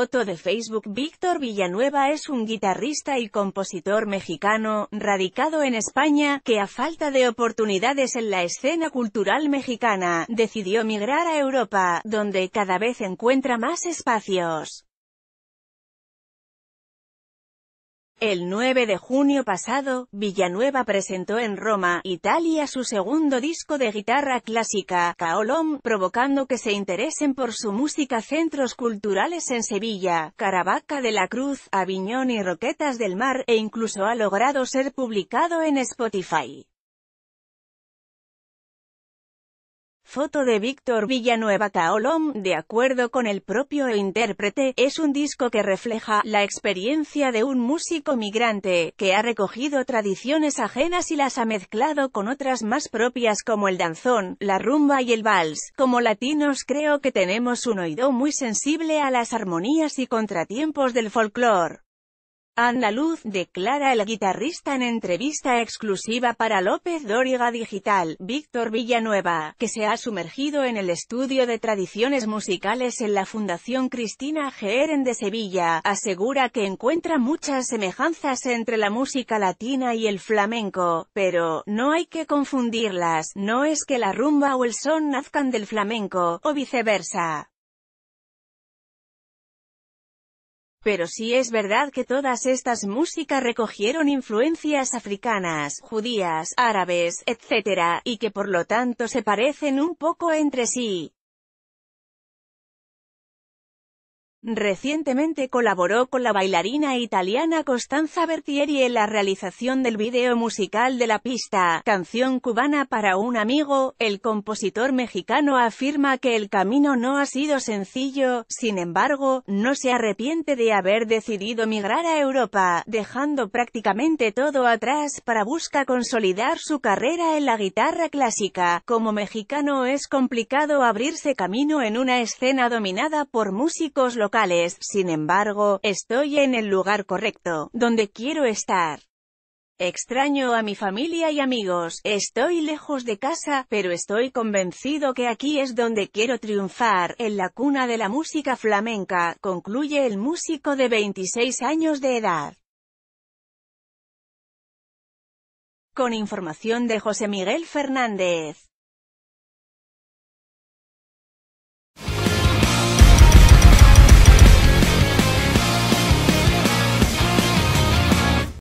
Foto de Facebook Víctor Villanueva es un guitarrista y compositor mexicano, radicado en España, que a falta de oportunidades en la escena cultural mexicana, decidió migrar a Europa, donde cada vez encuentra más espacios. El 9 de junio pasado, Villanueva presentó en Roma, Italia su segundo disco de guitarra clásica, Kaolom, provocando que se interesen por su música centros culturales en Sevilla, Caravaca de la Cruz, Aviñón y Roquetas del Mar, e incluso ha logrado ser publicado en Spotify. Foto de Víctor Villanueva Taolom, de acuerdo con el propio intérprete, es un disco que refleja la experiencia de un músico migrante, que ha recogido tradiciones ajenas y las ha mezclado con otras más propias como el danzón, la rumba y el vals. Como latinos creo que tenemos un oído muy sensible a las armonías y contratiempos del folclore. Andaluz declara el guitarrista en entrevista exclusiva para López Dóriga Digital, Víctor Villanueva, que se ha sumergido en el estudio de tradiciones musicales en la Fundación Cristina Geeren de Sevilla, asegura que encuentra muchas semejanzas entre la música latina y el flamenco, pero, no hay que confundirlas, no es que la rumba o el son nazcan del flamenco, o viceversa. Pero sí es verdad que todas estas músicas recogieron influencias africanas, judías, árabes, etc., y que por lo tanto se parecen un poco entre sí. Recientemente colaboró con la bailarina italiana Costanza Bertieri en la realización del video musical de la pista, Canción cubana para un amigo, el compositor mexicano afirma que el camino no ha sido sencillo, sin embargo, no se arrepiente de haber decidido migrar a Europa, dejando prácticamente todo atrás para buscar consolidar su carrera en la guitarra clásica. Como mexicano es complicado abrirse camino en una escena dominada por músicos locales sin embargo, estoy en el lugar correcto, donde quiero estar. Extraño a mi familia y amigos, estoy lejos de casa, pero estoy convencido que aquí es donde quiero triunfar, en la cuna de la música flamenca, concluye el músico de 26 años de edad. Con información de José Miguel Fernández.